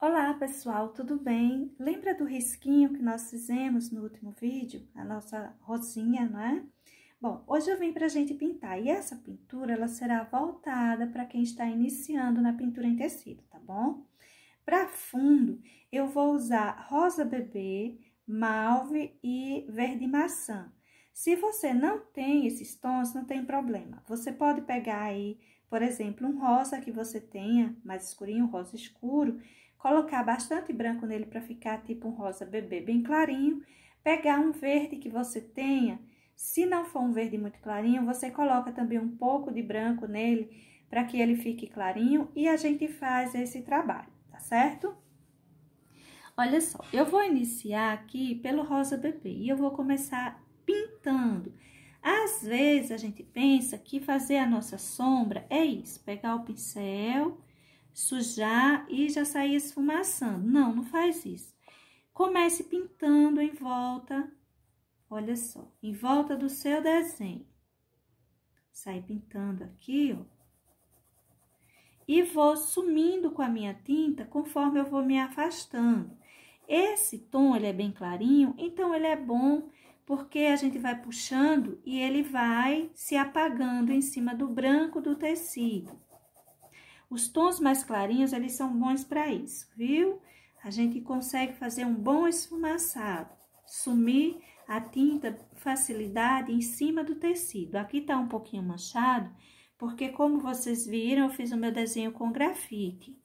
Olá, pessoal, tudo bem? Lembra do risquinho que nós fizemos no último vídeo? A nossa rosinha, não é? Bom, hoje eu vim para a gente pintar e essa pintura, ela será voltada para quem está iniciando na pintura em tecido, tá bom? Para fundo, eu vou usar rosa bebê, malve e verde maçã. Se você não tem esses tons, não tem problema. Você pode pegar aí, por exemplo, um rosa que você tenha mais escurinho, um rosa escuro, colocar bastante branco nele para ficar tipo um rosa bebê bem clarinho. Pegar um verde que você tenha, se não for um verde muito clarinho, você coloca também um pouco de branco nele para que ele fique clarinho e a gente faz esse trabalho, tá certo? Olha só, eu vou iniciar aqui pelo rosa bebê e eu vou começar pintando. Às vezes, a gente pensa que fazer a nossa sombra é isso, pegar o pincel sujar e já sair esfumaçando. Não, não faz isso. Comece pintando em volta, olha só, em volta do seu desenho. Sai pintando aqui, ó. E vou sumindo com a minha tinta conforme eu vou me afastando. Esse tom, ele é bem clarinho, então ele é bom porque a gente vai puxando e ele vai se apagando em cima do branco do tecido. Os tons mais clarinhos, eles são bons para isso, viu? A gente consegue fazer um bom esfumaçado, sumir a tinta facilidade em cima do tecido. Aqui tá um pouquinho manchado, porque como vocês viram, eu fiz o meu desenho com grafite.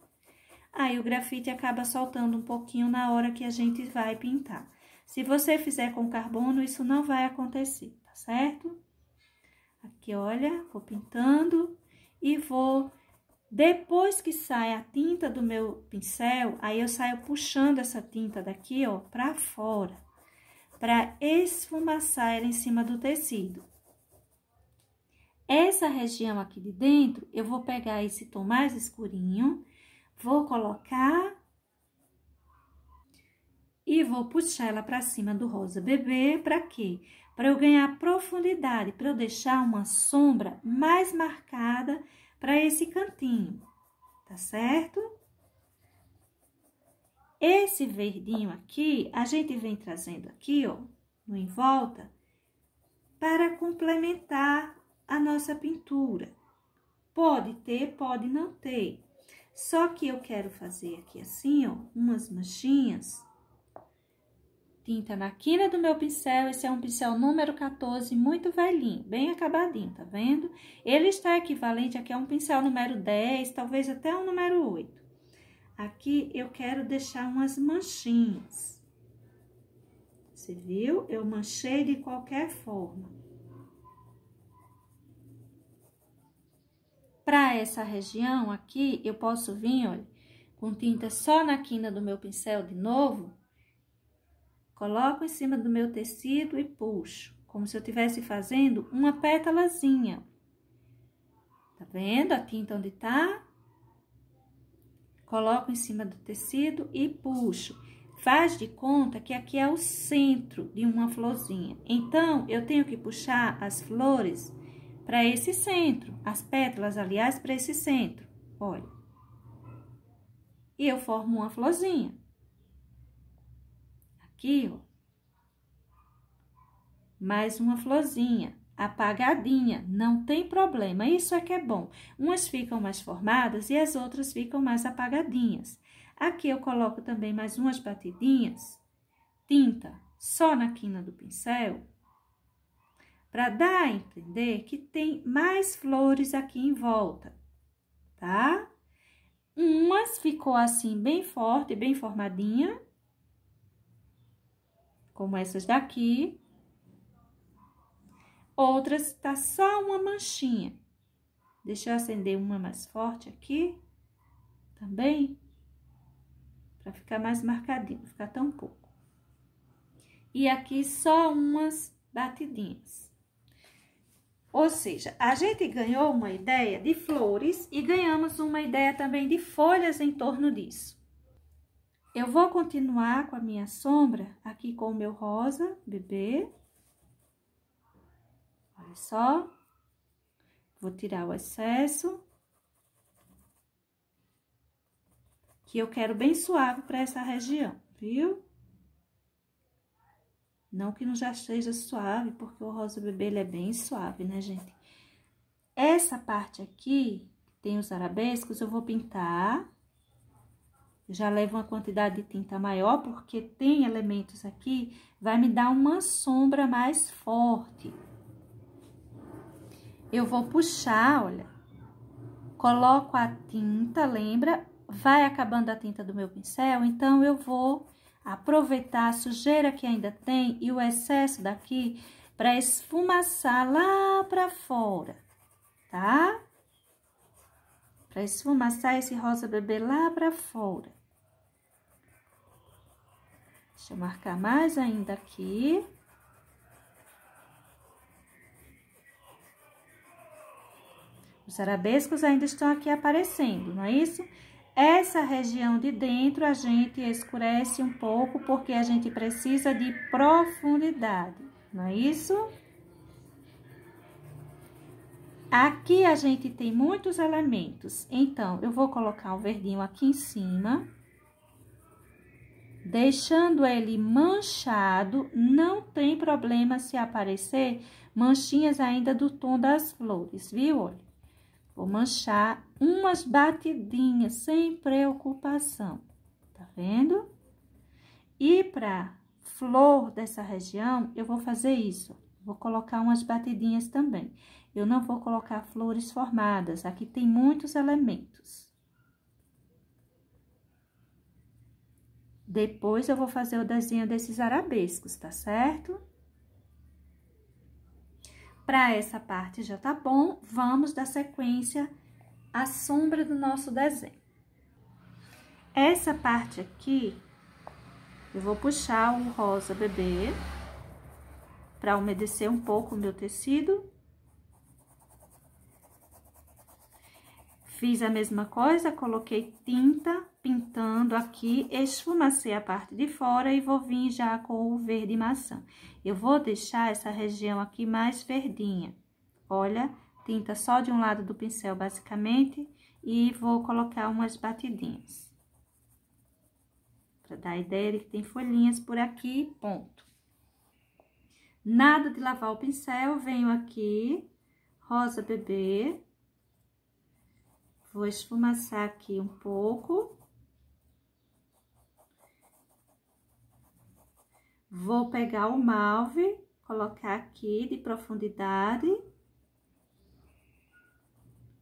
Aí o grafite acaba soltando um pouquinho na hora que a gente vai pintar. Se você fizer com carbono, isso não vai acontecer, tá certo? Aqui, olha, vou pintando e vou depois que sai a tinta do meu pincel, aí eu saio puxando essa tinta daqui, ó, pra fora, pra esfumaçar ela em cima do tecido. Essa região aqui de dentro, eu vou pegar esse tom mais escurinho, vou colocar e vou puxar ela pra cima do rosa bebê, pra quê? Pra eu ganhar profundidade, pra eu deixar uma sombra mais marcada para esse cantinho, tá certo? Esse verdinho aqui, a gente vem trazendo aqui, ó, no em volta, para complementar a nossa pintura. Pode ter, pode não ter. Só que eu quero fazer aqui assim, ó, umas manchinhas tinta na quina do meu pincel, esse é um pincel número 14, muito velhinho, bem acabadinho, tá vendo? Ele está equivalente aqui a um pincel número 10, talvez até um número 8. Aqui eu quero deixar umas manchinhas. Você viu? Eu manchei de qualquer forma. Para essa região aqui, eu posso vir, olha, com tinta só na quina do meu pincel de novo Coloco em cima do meu tecido e puxo, como se eu estivesse fazendo uma pétalazinha. Tá vendo aqui então onde tá? Coloco em cima do tecido e puxo. Faz de conta que aqui é o centro de uma florzinha. Então, eu tenho que puxar as flores para esse centro, as pétalas, aliás, para esse centro. Olha. E eu formo uma florzinha aqui, ó. Mais uma florzinha apagadinha, não tem problema, isso é que é bom. Umas ficam mais formadas e as outras ficam mais apagadinhas. Aqui eu coloco também mais umas batidinhas, tinta só na quina do pincel, para dar a entender que tem mais flores aqui em volta, tá? Umas ficou assim bem forte, bem formadinha, como essas daqui. Outras tá só uma manchinha. Deixa eu acender uma mais forte aqui, também, para ficar mais marcadinho, ficar tão pouco. E aqui só umas batidinhas. Ou seja, a gente ganhou uma ideia de flores e ganhamos uma ideia também de folhas em torno disso. Eu vou continuar com a minha sombra aqui com o meu rosa, bebê. Olha só. Vou tirar o excesso. Que eu quero bem suave para essa região, viu? Não que não já esteja suave, porque o rosa bebê ele é bem suave, né, gente? Essa parte aqui, tem os arabescos, eu vou pintar já leva uma quantidade de tinta maior, porque tem elementos aqui, vai me dar uma sombra mais forte. Eu vou puxar, olha, coloco a tinta, lembra? Vai acabando a tinta do meu pincel, então eu vou aproveitar a sujeira que ainda tem e o excesso daqui para esfumaçar lá para fora, tá? Para esfumaçar esse rosa bebê lá para fora. Deixa eu marcar mais ainda aqui. Os arabescos ainda estão aqui aparecendo, não é isso? Essa região de dentro a gente escurece um pouco porque a gente precisa de profundidade, não é isso? Aqui a gente tem muitos elementos, então eu vou colocar o verdinho aqui em cima deixando ele manchado, não tem problema se aparecer manchinhas ainda do tom das flores, viu? Olha, vou manchar umas batidinhas sem preocupação, tá vendo? E para flor dessa região, eu vou fazer isso. Vou colocar umas batidinhas também. Eu não vou colocar flores formadas, aqui tem muitos elementos. Depois, eu vou fazer o desenho desses arabescos, tá certo? Para essa parte já tá bom, vamos dar sequência à sombra do nosso desenho. Essa parte aqui, eu vou puxar o rosa bebê para umedecer um pouco o meu tecido Fiz a mesma coisa, coloquei tinta pintando aqui, esfumacei a parte de fora e vou vir já com o verde maçã. Eu vou deixar essa região aqui mais verdinha. Olha, tinta só de um lado do pincel, basicamente, e vou colocar umas batidinhas. Pra dar a ideia de que tem folhinhas por aqui, ponto. Nada de lavar o pincel, venho aqui, rosa bebê, Vou esfumaçar aqui um pouco. Vou pegar o malve, colocar aqui de profundidade.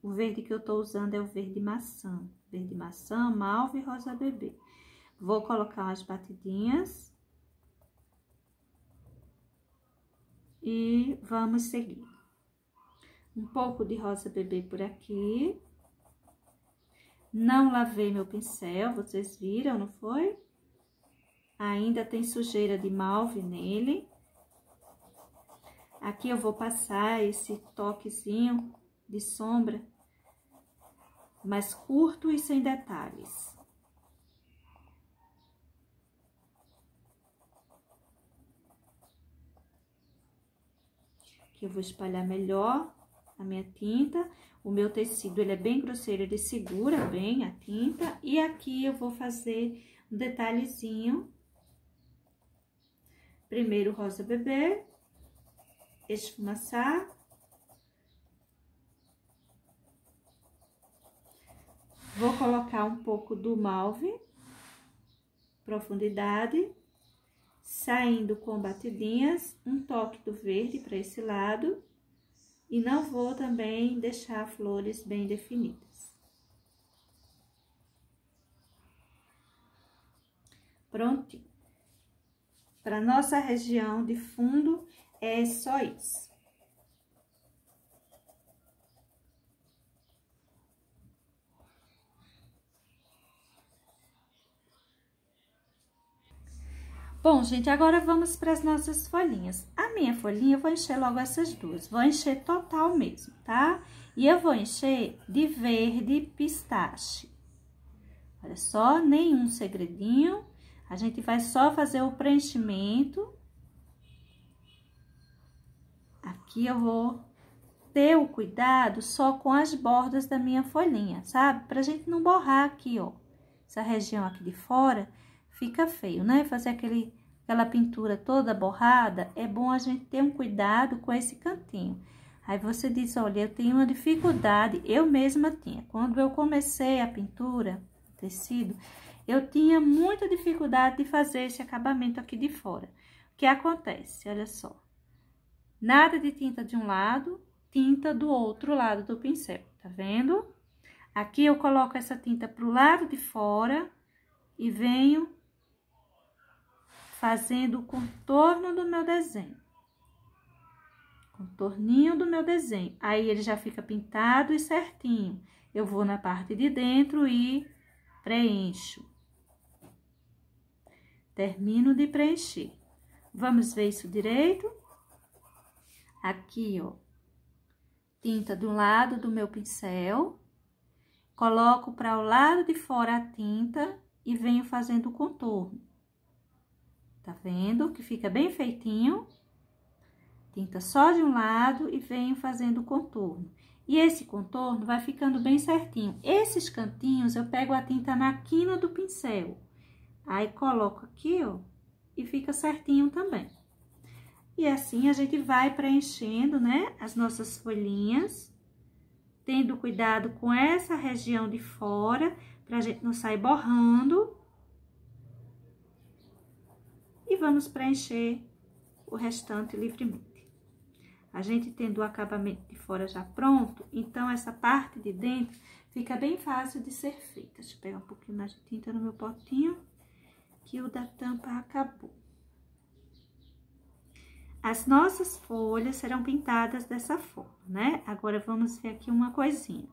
O verde que eu tô usando é o verde maçã. Verde maçã, malve e rosa bebê. Vou colocar umas batidinhas. E vamos seguir. Um pouco de rosa bebê por aqui. Não lavei meu pincel, vocês viram, não foi? Ainda tem sujeira de malve nele. Aqui eu vou passar esse toquezinho de sombra, mas curto e sem detalhes. Aqui eu vou espalhar melhor a minha tinta o meu tecido, ele é bem grosseiro, ele segura bem a tinta. E aqui eu vou fazer um detalhezinho. Primeiro rosa bebê, esfumaçar. Vou colocar um pouco do malve, profundidade, saindo com batidinhas, um toque do verde para esse lado. E não vou também deixar flores bem definidas. Prontinho. Para nossa região de fundo, é só isso. Bom, gente, agora vamos para as nossas folhinhas. A minha folhinha, eu vou encher logo essas duas. Vou encher total mesmo, tá? E eu vou encher de verde pistache. Olha só, nenhum segredinho. A gente vai só fazer o preenchimento. Aqui eu vou ter o cuidado só com as bordas da minha folhinha, sabe? Pra gente não borrar aqui, ó. Essa região aqui de fora fica feio, né? Fazer aquele, aquela pintura toda borrada, é bom a gente ter um cuidado com esse cantinho. Aí você diz, olha, eu tenho uma dificuldade, eu mesma tinha. Quando eu comecei a pintura, tecido, eu tinha muita dificuldade de fazer esse acabamento aqui de fora. O que acontece? Olha só. Nada de tinta de um lado, tinta do outro lado do pincel, tá vendo? Aqui eu coloco essa tinta pro lado de fora e venho fazendo o contorno do meu desenho. Contorninho do meu desenho. Aí ele já fica pintado e certinho. Eu vou na parte de dentro e preencho. Termino de preencher. Vamos ver isso direito? Aqui, ó. Tinta do lado do meu pincel. Coloco para o lado de fora a tinta e venho fazendo o contorno. Tá vendo que fica bem feitinho? Tinta só de um lado e venho fazendo o contorno. E esse contorno vai ficando bem certinho. Esses cantinhos eu pego a tinta na quina do pincel. Aí coloco aqui, ó, e fica certinho também. E assim a gente vai preenchendo, né, as nossas folhinhas, tendo cuidado com essa região de fora, pra gente não sair borrando vamos preencher o restante livremente. A gente tendo o acabamento de fora já pronto, então essa parte de dentro fica bem fácil de ser feita. Deixa eu pegar um pouquinho mais de tinta no meu potinho, que o da tampa acabou. As nossas folhas serão pintadas dessa forma, né? Agora, vamos ver aqui uma coisinha.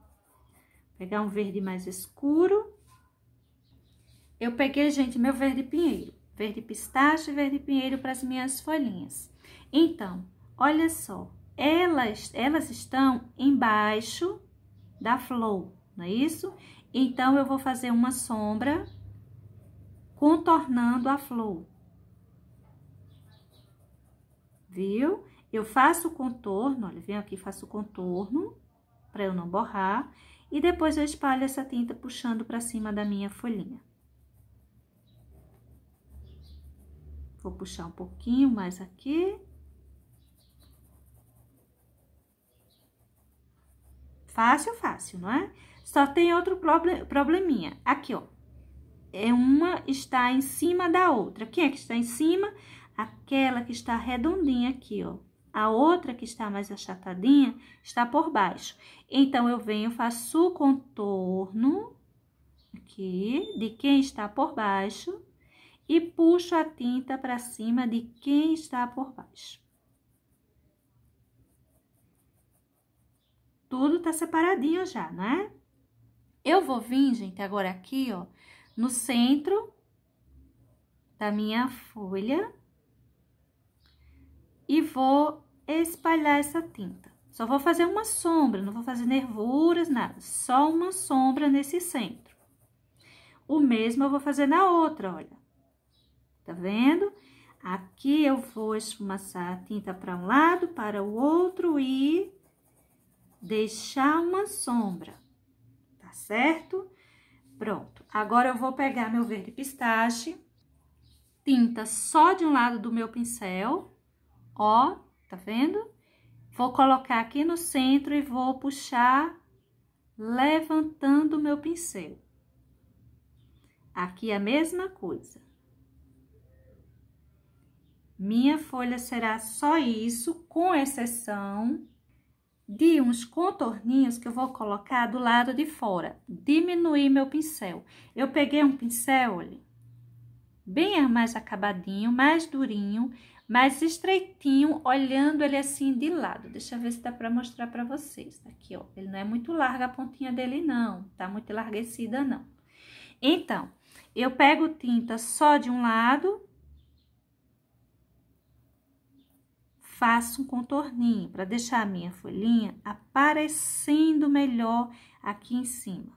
Pegar um verde mais escuro. Eu peguei, gente, meu verde pinheiro verde pistache e verde pinheiro para as minhas folhinhas. Então, olha só, elas, elas estão embaixo da flor, não é isso? Então, eu vou fazer uma sombra contornando a flor. Viu? Eu faço o contorno, olha, venho aqui, faço o contorno, para eu não borrar. E depois eu espalho essa tinta puxando para cima da minha folhinha. Vou puxar um pouquinho mais aqui. Fácil, fácil, não é? Só tem outro probleminha. Aqui, ó. É uma está em cima da outra. Quem é que está em cima? Aquela que está redondinha aqui, ó. A outra que está mais achatadinha está por baixo. Então, eu venho, faço o contorno aqui de quem está por baixo e puxo a tinta para cima de quem está por baixo. Tudo tá separadinho já, né? Eu vou vir, gente, agora aqui, ó, no centro da minha folha e vou espalhar essa tinta. Só vou fazer uma sombra, não vou fazer nervuras, nada, só uma sombra nesse centro. O mesmo eu vou fazer na outra, olha tá vendo? Aqui eu vou esfumaçar a tinta para um lado, para o outro e deixar uma sombra, tá certo? Pronto. Agora eu vou pegar meu verde pistache, tinta só de um lado do meu pincel, ó, tá vendo? Vou colocar aqui no centro e vou puxar levantando o meu pincel. Aqui é a mesma coisa. Minha folha será só isso, com exceção de uns contorninhos que eu vou colocar do lado de fora, diminuir meu pincel. Eu peguei um pincel, olha, bem mais acabadinho, mais durinho, mais estreitinho, olhando ele assim de lado. Deixa eu ver se dá pra mostrar pra vocês. Tá aqui, ó, ele não é muito larga a pontinha dele, não, tá muito larguecida, não. Então, eu pego tinta só de um lado faço um contorninho para deixar a minha folhinha aparecendo melhor aqui em cima.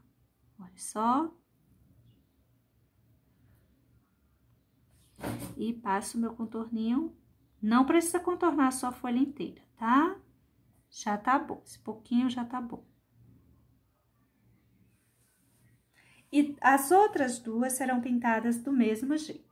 Olha só. E passo meu contorninho. Não precisa contornar só a folha inteira, tá? Já tá bom, esse pouquinho já tá bom. E as outras duas serão pintadas do mesmo jeito.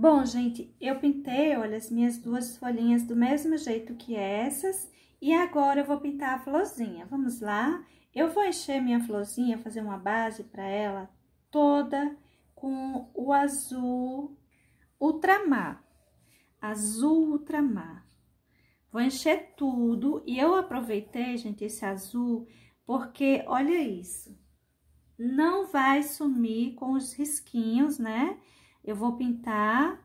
Bom, gente, eu pintei, olha, as minhas duas folhinhas do mesmo jeito que essas. E agora eu vou pintar a florzinha. Vamos lá? Eu vou encher minha florzinha, fazer uma base para ela toda com o azul ultramar. Azul ultramar. Vou encher tudo e eu aproveitei, gente, esse azul, porque olha isso. Não vai sumir com os risquinhos, né? eu vou pintar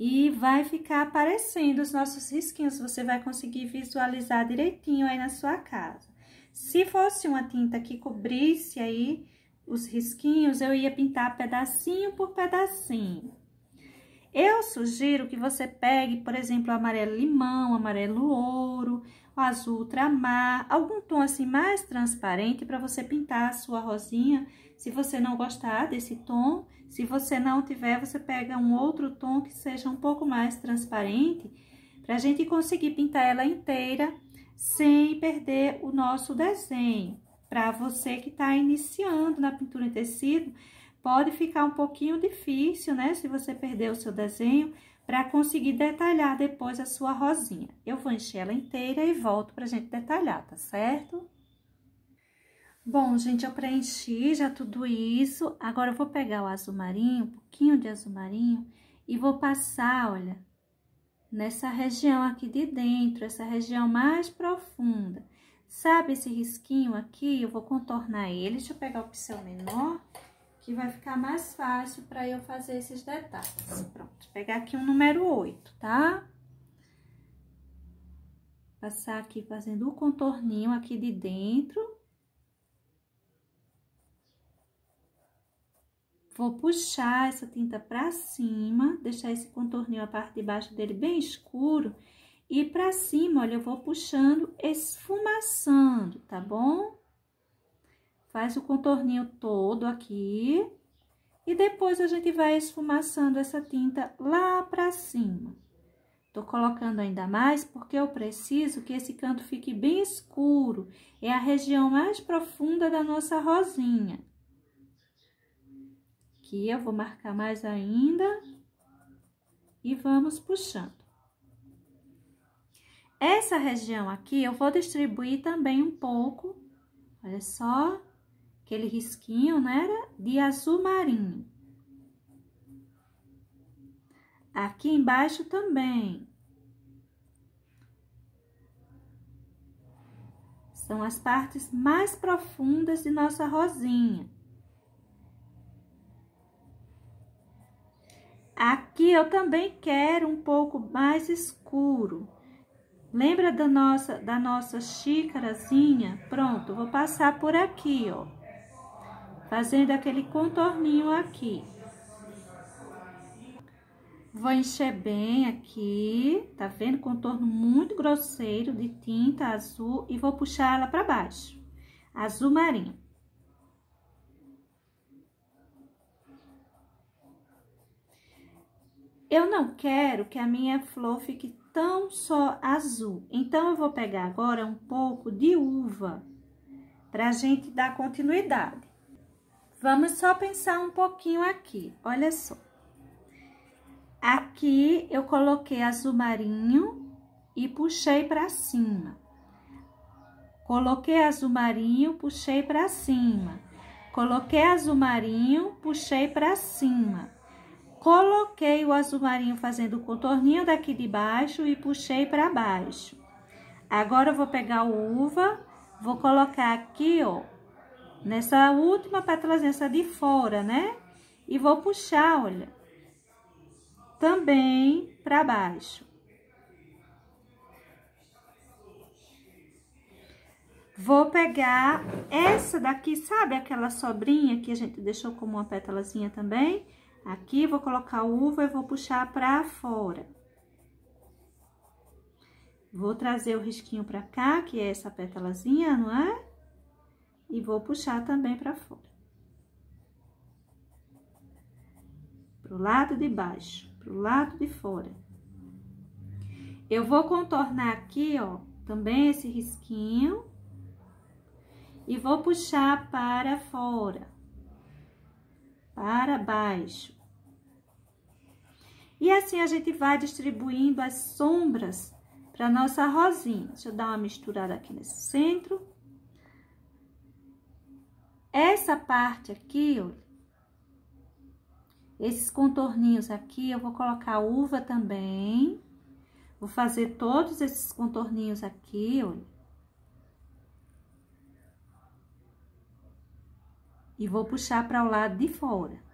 e vai ficar aparecendo os nossos risquinhos. Você vai conseguir visualizar direitinho aí na sua casa. Se fosse uma tinta que cobrisse aí os risquinhos, eu ia pintar pedacinho por pedacinho. Eu sugiro que você pegue, por exemplo, amarelo limão, amarelo ouro, azul ultramar, algum tom assim mais transparente para você pintar a sua rosinha. Se você não gostar desse tom, se você não tiver, você pega um outro tom que seja um pouco mais transparente, para a gente conseguir pintar ela inteira sem perder o nosso desenho. Para você que está iniciando na pintura em tecido, pode ficar um pouquinho difícil, né? Se você perder o seu desenho, para conseguir detalhar depois a sua rosinha. Eu vou encher ela inteira e volto para a gente detalhar, tá certo? Bom, gente, eu preenchi já tudo isso. Agora, eu vou pegar o azul marinho, um pouquinho de azul marinho, e vou passar, olha, nessa região aqui de dentro, essa região mais profunda. Sabe esse risquinho aqui? Eu vou contornar ele. Deixa eu pegar o pincel menor, que vai ficar mais fácil para eu fazer esses detalhes. Pronto, pegar aqui o um número 8, tá? Passar aqui fazendo o contorninho aqui de dentro Vou puxar essa tinta pra cima, deixar esse contorninho, a parte de baixo dele bem escuro. E pra cima, olha, eu vou puxando, esfumaçando, tá bom? Faz o contorninho todo aqui. E depois a gente vai esfumaçando essa tinta lá pra cima. Tô colocando ainda mais porque eu preciso que esse canto fique bem escuro. É a região mais profunda da nossa rosinha aqui, eu vou marcar mais ainda e vamos puxando. Essa região aqui, eu vou distribuir também um pouco, olha só, aquele risquinho, né, de azul marinho. Aqui embaixo também. São as partes mais profundas de nossa rosinha. Aqui eu também quero um pouco mais escuro. Lembra da nossa, da nossa xícarazinha? Pronto, vou passar por aqui, ó. Fazendo aquele contorninho aqui. Vou encher bem aqui, tá vendo? Contorno muito grosseiro de tinta azul e vou puxar ela pra baixo. Azul marinho. eu não quero que a minha flor fique tão só azul. Então, eu vou pegar agora um pouco de uva para a gente dar continuidade. Vamos só pensar um pouquinho aqui, olha só. Aqui eu coloquei azul marinho e puxei para cima. Coloquei azul marinho, puxei para cima. Coloquei azul marinho, puxei para cima Coloquei o azul marinho fazendo o contorninho daqui de baixo e puxei para baixo. Agora, eu vou pegar o uva, vou colocar aqui, ó, nessa última pétalazinha, essa de fora, né? E vou puxar, olha, também para baixo. Vou pegar essa daqui, sabe aquela sobrinha que a gente deixou como uma pétalazinha também? Aqui, vou colocar uva e vou puxar pra fora. Vou trazer o risquinho pra cá, que é essa pétalazinha, não é? E vou puxar também pra fora. Pro lado de baixo, pro lado de fora. Eu vou contornar aqui, ó, também esse risquinho. E vou puxar para fora. Para baixo. E assim a gente vai distribuindo as sombras para nossa rosinha. Deixa eu dar uma misturada aqui nesse centro. Essa parte aqui, olha, esses contorninhos aqui, eu vou colocar uva também. Vou fazer todos esses contorninhos aqui, olha. E vou puxar para o lado de fora.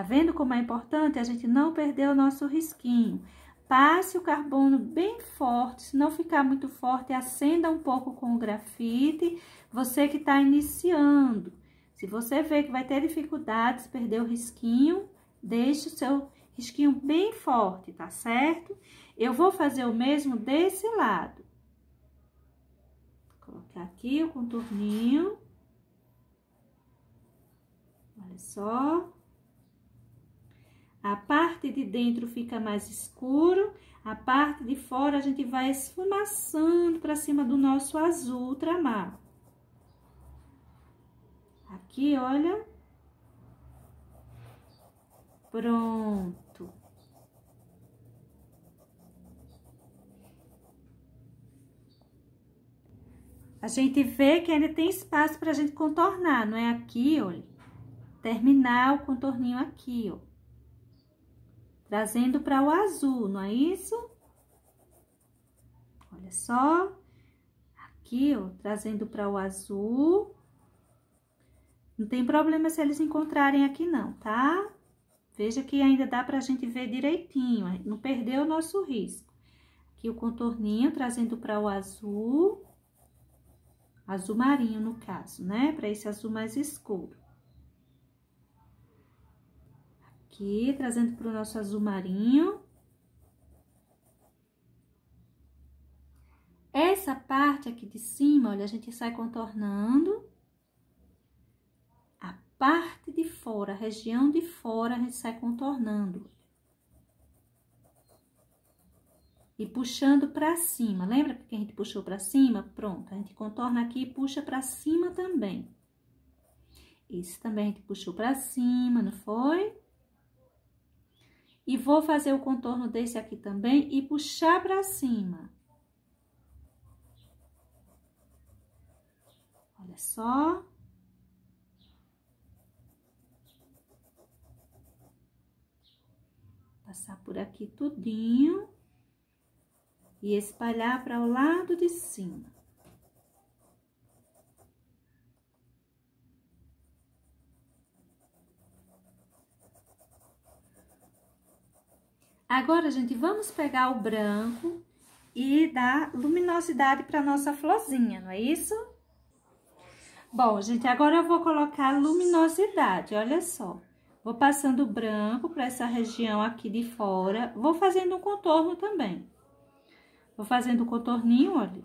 Tá vendo como é importante a gente não perder o nosso risquinho? Passe o carbono bem forte, se não ficar muito forte, acenda um pouco com o grafite. Você que está iniciando, se você vê que vai ter dificuldades, perder o risquinho, deixe o seu risquinho bem forte, tá certo? Eu vou fazer o mesmo desse lado. Vou colocar aqui o contorninho. Olha só. A parte de dentro fica mais escuro, a parte de fora a gente vai esfumaçando para cima do nosso azul ultramar. Aqui, olha. Pronto. A gente vê que ainda tem espaço para a gente contornar, não é aqui, olha. Terminar o contorninho aqui, ó trazendo para o azul, não é isso? Olha só, aqui, ó, trazendo para o azul. Não tem problema se eles encontrarem aqui não, tá? Veja que ainda dá para a gente ver direitinho, é, não perdeu o nosso risco. Aqui o contorninho, trazendo para o azul, azul marinho no caso, né? Para esse azul mais escuro. aqui, trazendo para o nosso azul marinho. Essa parte aqui de cima, olha, a gente sai contornando. A parte de fora, a região de fora, a gente sai contornando. E puxando para cima. Lembra que a gente puxou para cima? Pronto, a gente contorna aqui e puxa para cima também. Esse também a gente puxou para cima, não foi? E vou fazer o contorno desse aqui também e puxar pra cima. Olha só. Passar por aqui tudinho. E espalhar para o lado de cima. Agora, gente, vamos pegar o branco e dar luminosidade para nossa florzinha, não é isso? Bom, gente, agora eu vou colocar luminosidade, olha só. Vou passando branco para essa região aqui de fora. Vou fazendo um contorno também. Vou fazendo um contorninho, olha.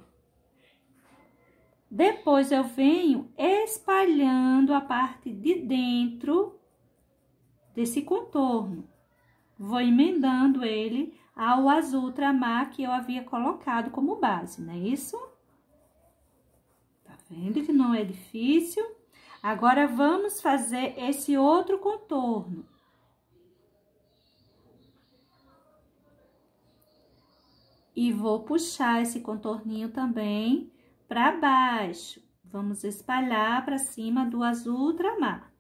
Depois eu venho espalhando a parte de dentro desse contorno vou emendando ele ao azul ultramar que eu havia colocado como base, não é isso? Tá vendo que não é difícil? Agora, vamos fazer esse outro contorno. E vou puxar esse contorninho também para baixo. Vamos espalhar para cima do azul ultramar.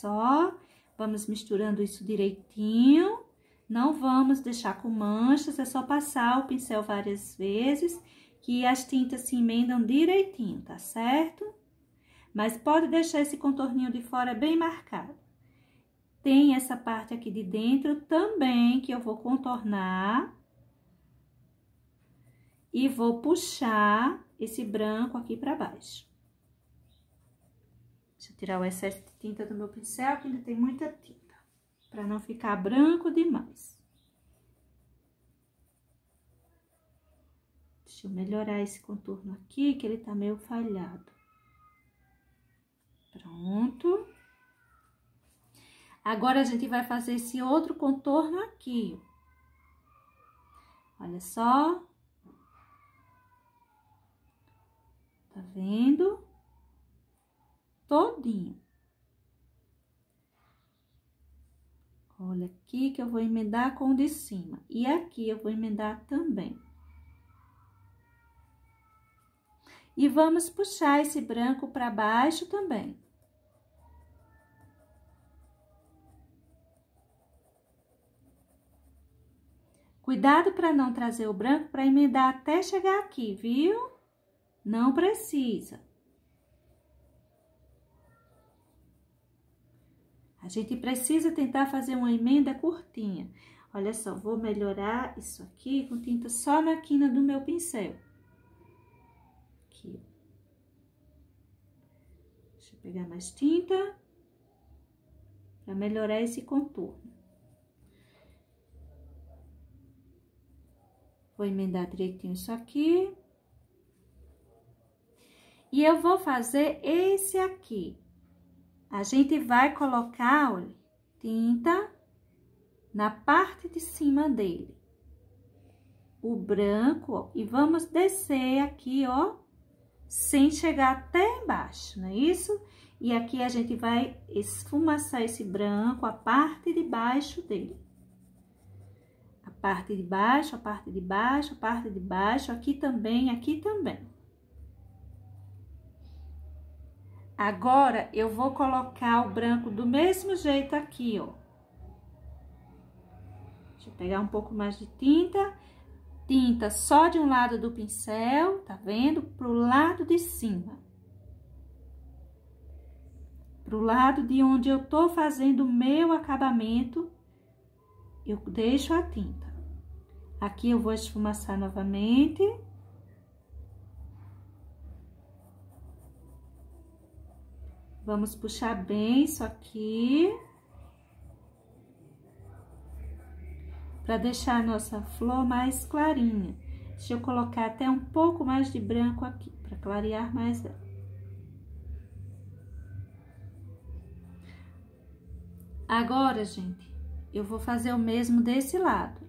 só. Vamos misturando isso direitinho. Não vamos deixar com manchas, é só passar o pincel várias vezes, que as tintas se emendam direitinho, tá certo? Mas pode deixar esse contorninho de fora bem marcado. Tem essa parte aqui de dentro também, que eu vou contornar. E vou puxar esse branco aqui para baixo. Deixa eu tirar o excesso de tinta do meu pincel, que ainda tem muita tinta, para não ficar branco demais. Deixa eu melhorar esse contorno aqui, que ele tá meio falhado. Pronto. Agora, a gente vai fazer esse outro contorno aqui. Olha só. Tá vendo? todinho. Olha aqui que eu vou emendar com o de cima. E aqui eu vou emendar também. E vamos puxar esse branco para baixo também. Cuidado para não trazer o branco para emendar até chegar aqui, viu? Não precisa. A gente precisa tentar fazer uma emenda curtinha. Olha só, vou melhorar isso aqui com tinta só na quina do meu pincel. Aqui. Deixa eu pegar mais tinta para melhorar esse contorno. Vou emendar direitinho isso aqui. E eu vou fazer esse aqui a gente vai colocar olha, tinta na parte de cima dele. O branco, ó, e vamos descer aqui, ó, sem chegar até embaixo, não é isso? E aqui a gente vai esfumaçar esse branco, a parte de baixo dele. A parte de baixo, a parte de baixo, a parte de baixo, aqui também, aqui também. Agora, eu vou colocar o branco do mesmo jeito aqui, ó. Deixa eu pegar um pouco mais de tinta. Tinta só de um lado do pincel, tá vendo? Pro lado de cima. Pro lado de onde eu tô fazendo o meu acabamento, eu deixo a tinta. Aqui eu vou esfumaçar novamente. Vamos puxar bem isso aqui. Para deixar a nossa flor mais clarinha. Deixa eu colocar até um pouco mais de branco aqui, para clarear mais ela. Agora, gente, eu vou fazer o mesmo desse lado.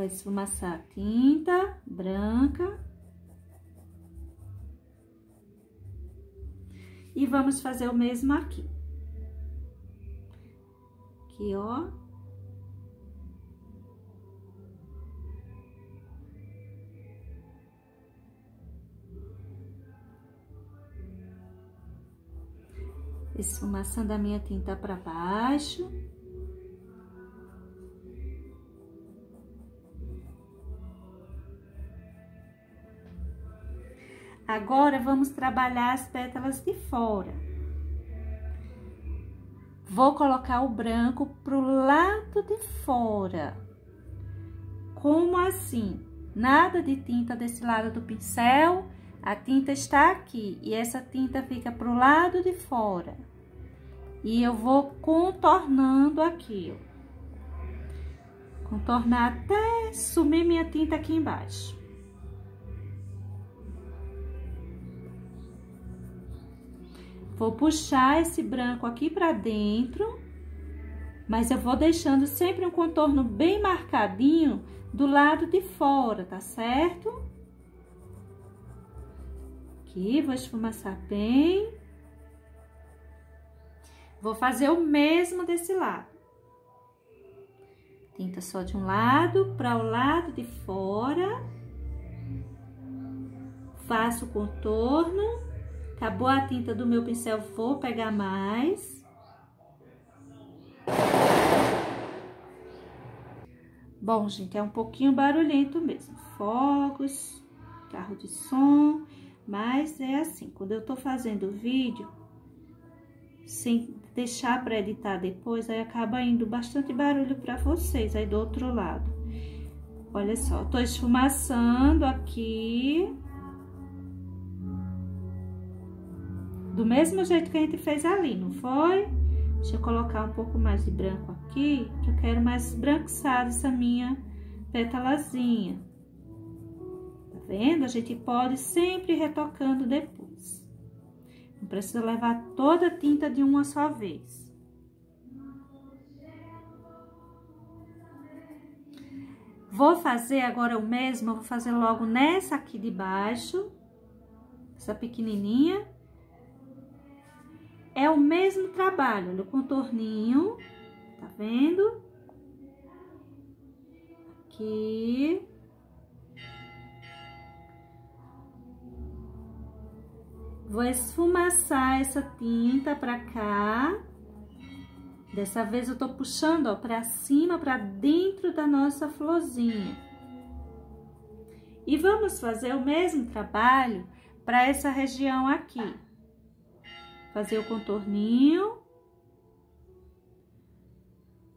Vou esfumaçar a tinta branca. E vamos fazer o mesmo aqui. Aqui, ó. Esfumaçando a minha tinta para baixo. Agora vamos trabalhar as pétalas de fora. Vou colocar o branco pro lado de fora. Como assim? Nada de tinta desse lado do pincel. A tinta está aqui e essa tinta fica pro lado de fora. E eu vou contornando aqui, ó. Contornar até sumir minha tinta aqui embaixo. Vou puxar esse branco aqui para dentro, mas eu vou deixando sempre um contorno bem marcadinho do lado de fora, tá certo? Aqui, vou esfumaçar bem. Vou fazer o mesmo desse lado. Tinta só de um lado para o lado de fora. Faço o contorno Acabou a tinta do meu pincel, vou pegar mais. Bom, gente, é um pouquinho barulhento mesmo. Fogos, carro de som, mas é assim, quando eu tô fazendo o vídeo, sem deixar para editar depois, aí acaba indo bastante barulho para vocês aí do outro lado. Olha só, tô esfumaçando aqui. do mesmo jeito que a gente fez ali, não foi? Deixa eu colocar um pouco mais de branco aqui, que eu quero mais esbranquiçada essa minha pétalazinha. Tá vendo? A gente pode sempre retocando depois. Não precisa levar toda a tinta de uma só vez. Vou fazer agora o mesmo, vou fazer logo nessa aqui de baixo, essa pequenininha. É o mesmo trabalho, no contorninho, tá vendo? Aqui. Vou esfumaçar essa tinta pra cá. Dessa vez eu tô puxando, ó, pra cima, pra dentro da nossa florzinha. E vamos fazer o mesmo trabalho para essa região aqui fazer o contorninho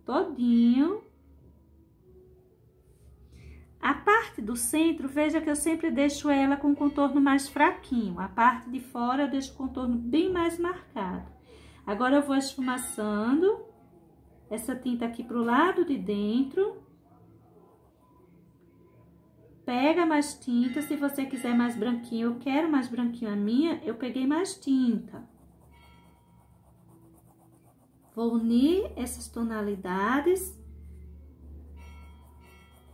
todinho. A parte do centro, veja que eu sempre deixo ela com contorno mais fraquinho. A parte de fora eu deixo o contorno bem mais marcado. Agora eu vou esfumaçando essa tinta aqui pro lado de dentro. Pega mais tinta, se você quiser mais branquinho, eu quero mais branquinho a minha, eu peguei mais tinta. Vou unir essas tonalidades.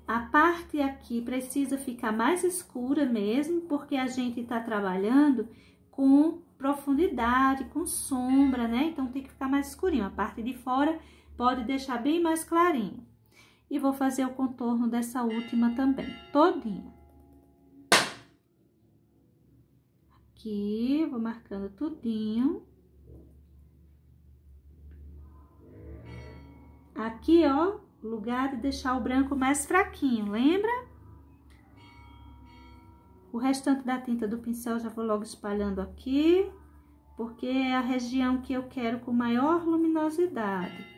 A parte aqui precisa ficar mais escura mesmo, porque a gente está trabalhando com profundidade, com sombra, né? Então, tem que ficar mais escurinho. A parte de fora pode deixar bem mais clarinho. E vou fazer o contorno dessa última também, todinha. Aqui, vou marcando tudinho. aqui, ó, lugar de deixar o branco mais fraquinho, lembra? O restante da tinta do pincel já vou logo espalhando aqui, porque é a região que eu quero com maior luminosidade.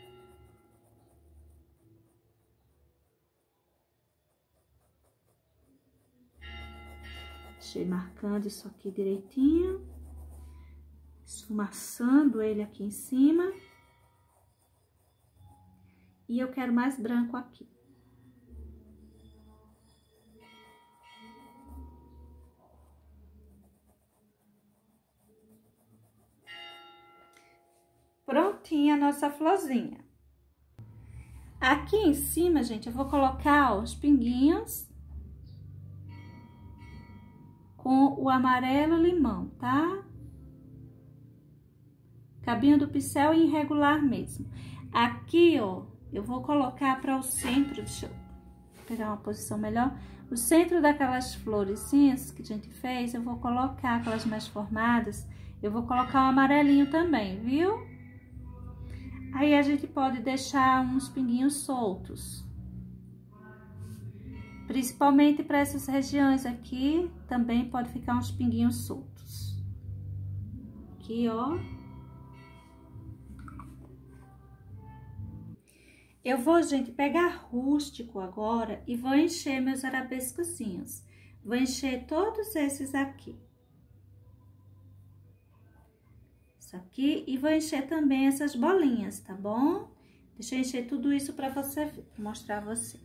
Deixei marcando isso aqui direitinho, esfumaçando ele aqui em cima. E eu quero mais branco aqui. Prontinha a nossa florzinha. Aqui em cima, gente, eu vou colocar ó, os pinguinhos com o amarelo limão, tá? Cabinho do pincel irregular mesmo. Aqui, ó, eu vou colocar para o centro, deixa eu pegar uma posição melhor. O centro daquelas florezinhas que a gente fez, eu vou colocar aquelas mais formadas, eu vou colocar um amarelinho também, viu? Aí a gente pode deixar uns pinguinhos soltos. Principalmente para essas regiões aqui, também pode ficar uns pinguinhos soltos. Aqui, ó. Eu vou, gente, pegar rústico agora e vou encher meus arabescozinhos. Vou encher todos esses aqui. Isso aqui. E vou encher também essas bolinhas, tá bom? Deixa eu encher tudo isso pra você ver, mostrar a você.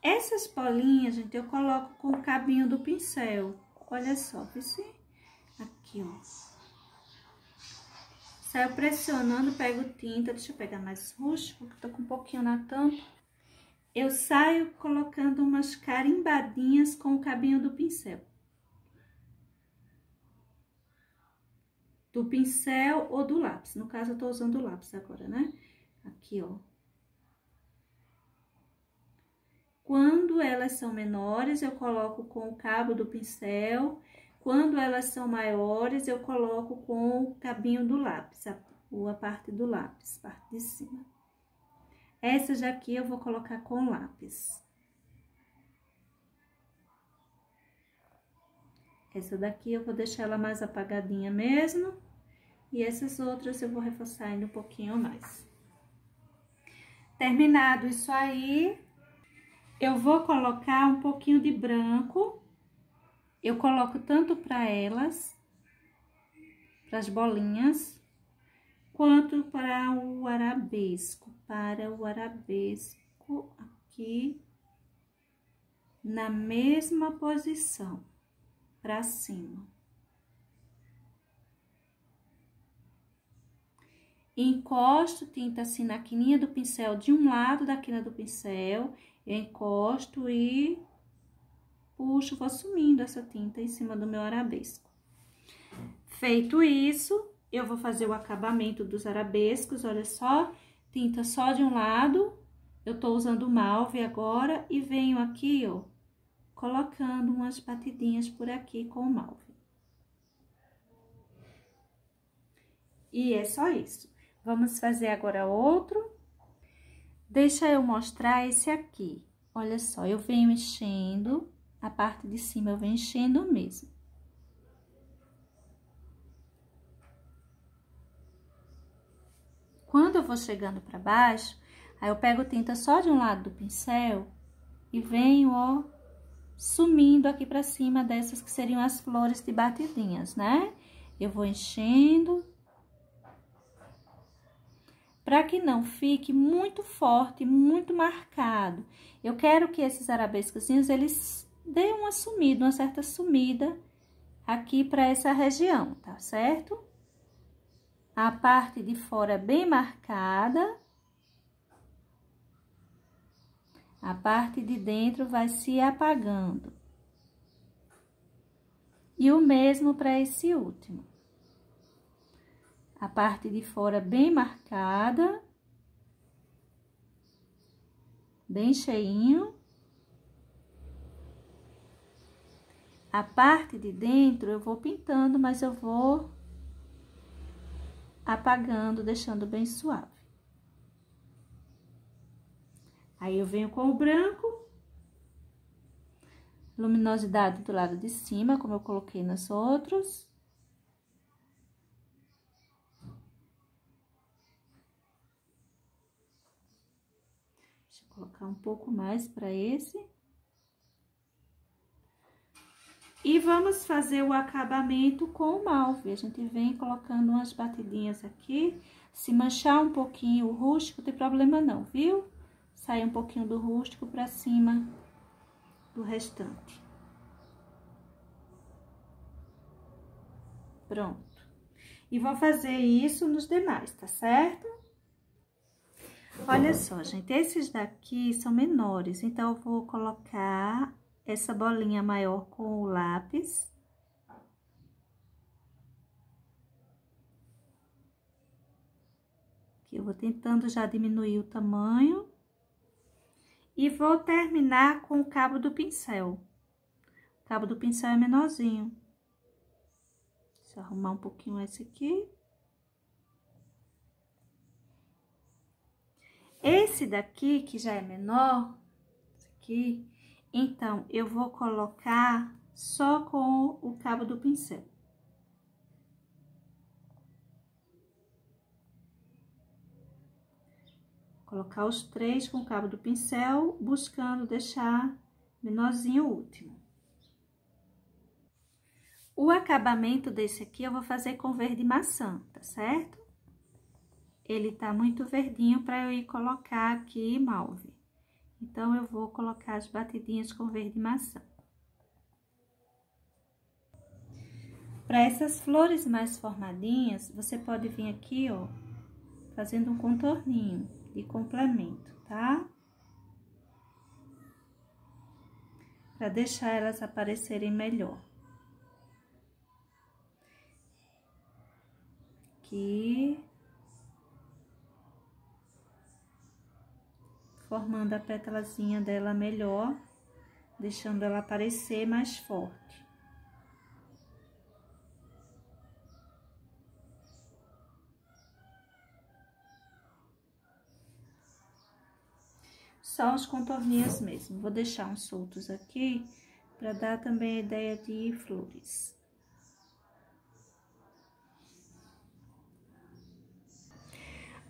Essas bolinhas, gente, eu coloco com o cabinho do pincel. Olha só, esse Aqui, ó. Saio pressionando, pego tinta, deixa eu pegar mais roxo, porque tô com um pouquinho na tampa. Eu saio colocando umas carimbadinhas com o cabinho do pincel. Do pincel ou do lápis, no caso eu tô usando o lápis agora, né? Aqui, ó, quando elas são menores, eu coloco com o cabo do pincel quando elas são maiores, eu coloco com o cabinho do lápis, a, ou a parte do lápis, parte de cima. Essa daqui aqui eu vou colocar com lápis. Essa daqui eu vou deixar ela mais apagadinha mesmo. E essas outras eu vou reforçar ainda um pouquinho mais. Terminado isso aí, eu vou colocar um pouquinho de branco eu coloco tanto para elas, para as bolinhas, quanto para o arabesco, para o arabesco aqui na mesma posição, para cima. encosto tinta assim na quininha do pincel de um lado da quina do pincel, eu encosto e puxo, vou sumindo essa tinta em cima do meu arabesco. Feito isso, eu vou fazer o acabamento dos arabescos, olha só, tinta só de um lado, eu tô usando malve agora e venho aqui, ó, colocando umas batidinhas por aqui com o malve. E é só isso. Vamos fazer agora outro. Deixa eu mostrar esse aqui. Olha só, eu venho enchendo a parte de cima eu venho enchendo mesmo. Quando eu vou chegando para baixo, aí eu pego tinta só de um lado do pincel e venho, ó, sumindo aqui para cima dessas que seriam as flores de batidinhas, né? Eu vou enchendo. Para que não fique muito forte, muito marcado. Eu quero que esses arabescozinhos, eles dê uma sumida, uma certa sumida aqui para essa região, tá certo? A parte de fora é bem marcada. A parte de dentro vai se apagando. E o mesmo para esse último. A parte de fora é bem marcada. Bem cheinho. A parte de dentro eu vou pintando, mas eu vou apagando, deixando bem suave. Aí eu venho com o branco. Luminosidade do lado de cima, como eu coloquei nos outros. Deixa eu colocar um pouco mais para esse. E vamos fazer o acabamento com o malve. A gente vem colocando umas batidinhas aqui. Se manchar um pouquinho o rústico, não tem problema não, viu? Sai um pouquinho do rústico pra cima do restante. Pronto. E vou fazer isso nos demais, tá certo? Olha só, gente, esses daqui são menores, então eu vou colocar essa bolinha maior com o lápis. Aqui eu vou tentando já diminuir o tamanho. E vou terminar com o cabo do pincel. O cabo do pincel é menorzinho. Deixa eu arrumar um pouquinho esse aqui. Esse daqui, que já é menor, esse aqui, então, eu vou colocar só com o cabo do pincel. Colocar os três com o cabo do pincel, buscando deixar menorzinho o último. O acabamento desse aqui eu vou fazer com verde maçã, tá certo? Ele tá muito verdinho para eu ir colocar aqui malve. Então, eu vou colocar as batidinhas com verde maçã. Para essas flores mais formadinhas, você pode vir aqui, ó, fazendo um contorninho de complemento, tá? Para deixar elas aparecerem melhor. Aqui, formando a pétalazinha dela melhor, deixando ela aparecer mais forte. Só os contorninhos mesmo, vou deixar uns soltos aqui, para dar também a ideia de flores.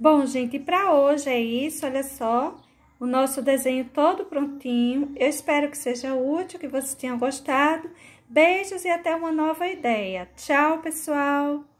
Bom, gente, para hoje é isso, olha só o nosso desenho todo prontinho. Eu espero que seja útil, que vocês tenham gostado. Beijos e até uma nova ideia. Tchau, pessoal!